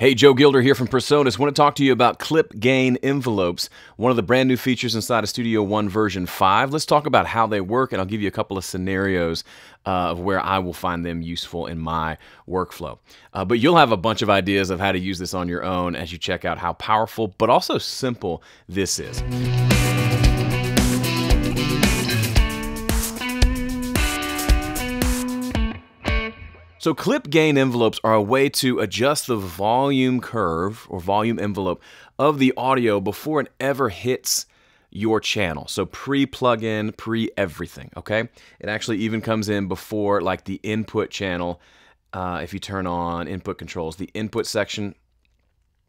Hey, Joe Gilder here from Personas. Want to talk to you about clip gain envelopes, one of the brand new features inside of Studio One version 5. Let's talk about how they work, and I'll give you a couple of scenarios uh, of where I will find them useful in my workflow. Uh, but you'll have a bunch of ideas of how to use this on your own as you check out how powerful, but also simple this is. So clip gain envelopes are a way to adjust the volume curve or volume envelope of the audio before it ever hits your channel. So pre-plugin, pre-everything, okay? It actually even comes in before like the input channel. Uh, if you turn on input controls, the input section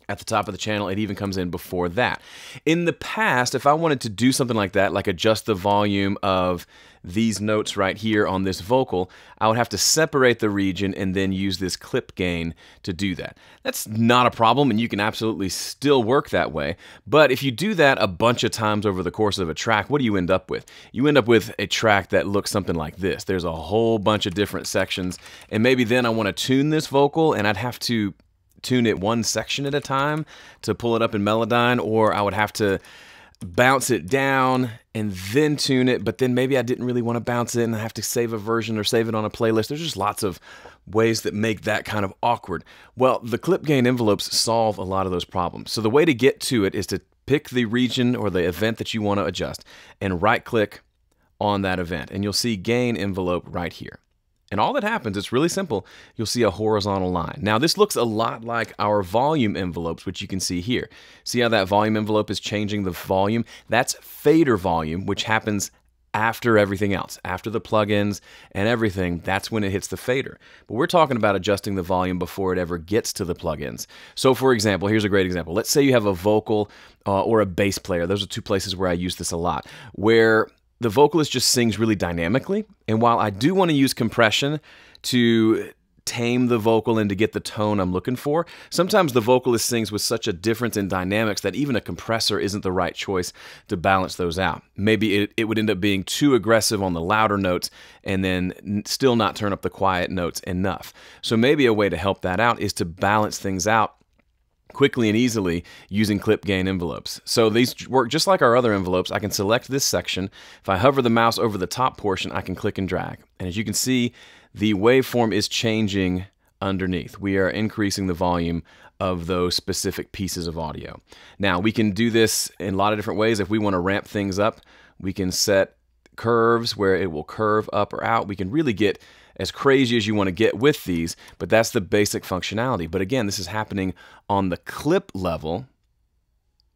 at the top of the channel. It even comes in before that. In the past, if I wanted to do something like that, like adjust the volume of these notes right here on this vocal, I would have to separate the region and then use this clip gain to do that. That's not a problem and you can absolutely still work that way, but if you do that a bunch of times over the course of a track, what do you end up with? You end up with a track that looks something like this. There's a whole bunch of different sections and maybe then I want to tune this vocal and I'd have to tune it one section at a time to pull it up in Melodyne, or I would have to bounce it down and then tune it, but then maybe I didn't really want to bounce it and I have to save a version or save it on a playlist. There's just lots of ways that make that kind of awkward. Well, the clip gain envelopes solve a lot of those problems. So the way to get to it is to pick the region or the event that you want to adjust and right click on that event. And you'll see gain envelope right here. And all that happens, it's really simple, you'll see a horizontal line. Now this looks a lot like our volume envelopes, which you can see here. See how that volume envelope is changing the volume? That's fader volume, which happens after everything else, after the plugins and everything, that's when it hits the fader. But we're talking about adjusting the volume before it ever gets to the plugins. So for example, here's a great example. Let's say you have a vocal uh, or a bass player. Those are two places where I use this a lot, where the vocalist just sings really dynamically. And while I do want to use compression to tame the vocal and to get the tone I'm looking for, sometimes the vocalist sings with such a difference in dynamics that even a compressor isn't the right choice to balance those out. Maybe it, it would end up being too aggressive on the louder notes and then still not turn up the quiet notes enough. So maybe a way to help that out is to balance things out quickly and easily using clip gain envelopes. So these work just like our other envelopes. I can select this section. If I hover the mouse over the top portion, I can click and drag. And as you can see, the waveform is changing underneath. We are increasing the volume of those specific pieces of audio. Now we can do this in a lot of different ways. If we want to ramp things up, we can set curves where it will curve up or out. We can really get as crazy as you want to get with these, but that's the basic functionality. But again, this is happening on the clip level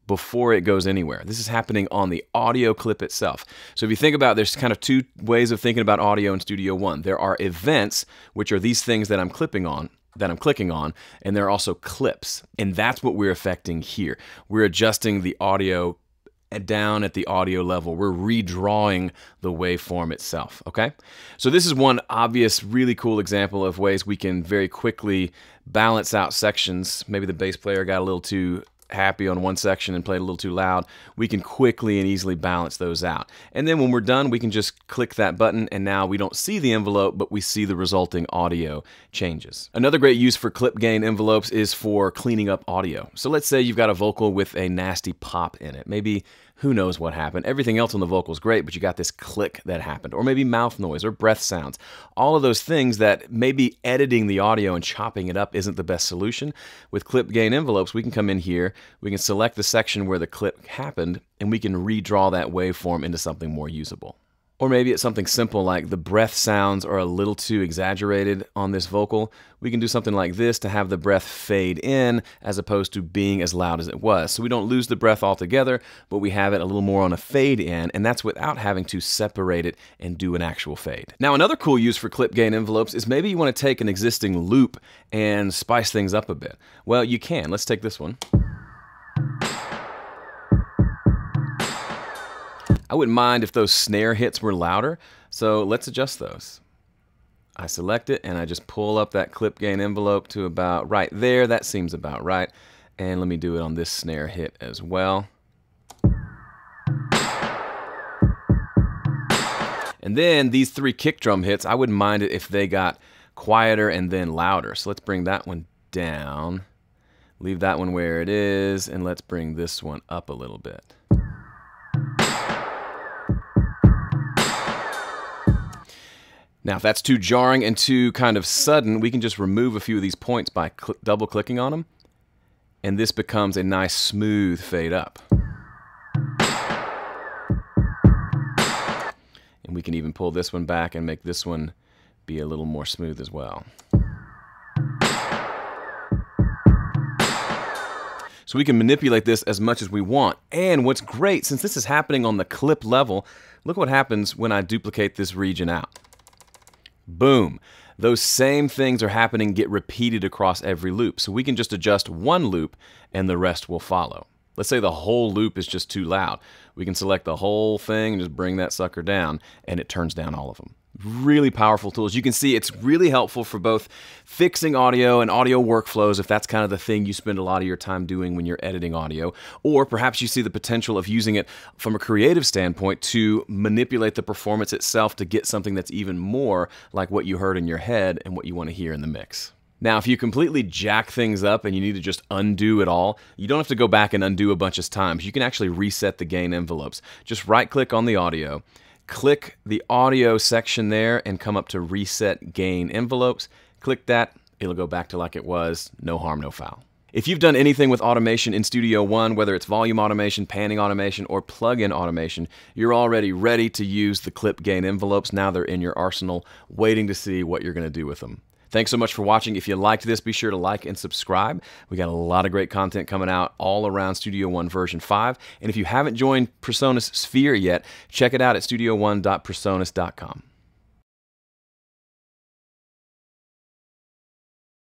before it goes anywhere. This is happening on the audio clip itself. So if you think about there's kind of two ways of thinking about audio in Studio One. There are events, which are these things that I'm clipping on, that I'm clicking on, and there are also clips. And that's what we're affecting here. We're adjusting the audio down at the audio level. We're redrawing the waveform itself, okay? So this is one obvious, really cool example of ways we can very quickly balance out sections. Maybe the bass player got a little too happy on one section and played a little too loud, we can quickly and easily balance those out. And then when we're done, we can just click that button and now we don't see the envelope, but we see the resulting audio changes. Another great use for clip gain envelopes is for cleaning up audio. So let's say you've got a vocal with a nasty pop in it. Maybe who knows what happened. Everything else on the vocal is great, but you got this click that happened, or maybe mouth noise or breath sounds. All of those things that maybe editing the audio and chopping it up isn't the best solution. With clip gain envelopes, we can come in here, we can select the section where the clip happened, and we can redraw that waveform into something more usable. Or maybe it's something simple like the breath sounds are a little too exaggerated on this vocal. We can do something like this to have the breath fade in as opposed to being as loud as it was. So we don't lose the breath altogether, but we have it a little more on a fade in, and that's without having to separate it and do an actual fade. Now another cool use for clip gain envelopes is maybe you want to take an existing loop and spice things up a bit. Well, you can. Let's take this one. I wouldn't mind if those snare hits were louder, so let's adjust those. I select it and I just pull up that clip gain envelope to about right there. That seems about right. And let me do it on this snare hit as well. And then these three kick drum hits, I wouldn't mind it if they got quieter and then louder. So let's bring that one down. Leave that one where it is, and let's bring this one up a little bit. Now, if that's too jarring and too kind of sudden, we can just remove a few of these points by cl double clicking on them, and this becomes a nice smooth fade up. And we can even pull this one back and make this one be a little more smooth as well. So we can manipulate this as much as we want. And what's great, since this is happening on the clip level, look what happens when I duplicate this region out. Boom. Those same things are happening, get repeated across every loop. So we can just adjust one loop and the rest will follow. Let's say the whole loop is just too loud. We can select the whole thing and just bring that sucker down, and it turns down all of them. Really powerful tools. You can see it's really helpful for both fixing audio and audio workflows, if that's kind of the thing you spend a lot of your time doing when you're editing audio. Or perhaps you see the potential of using it from a creative standpoint to manipulate the performance itself to get something that's even more like what you heard in your head and what you want to hear in the mix. Now, if you completely jack things up and you need to just undo it all, you don't have to go back and undo a bunch of times. You can actually reset the gain envelopes. Just right click on the audio, click the audio section there and come up to reset gain envelopes. Click that, it'll go back to like it was, no harm, no foul. If you've done anything with automation in Studio One, whether it's volume automation, panning automation, or plug-in automation, you're already ready to use the clip gain envelopes. Now they're in your arsenal, waiting to see what you're gonna do with them. Thanks so much for watching. If you liked this, be sure to like and subscribe. We got a lot of great content coming out all around Studio One version 5. And if you haven't joined Personas Sphere yet, check it out at studio1.personas.com.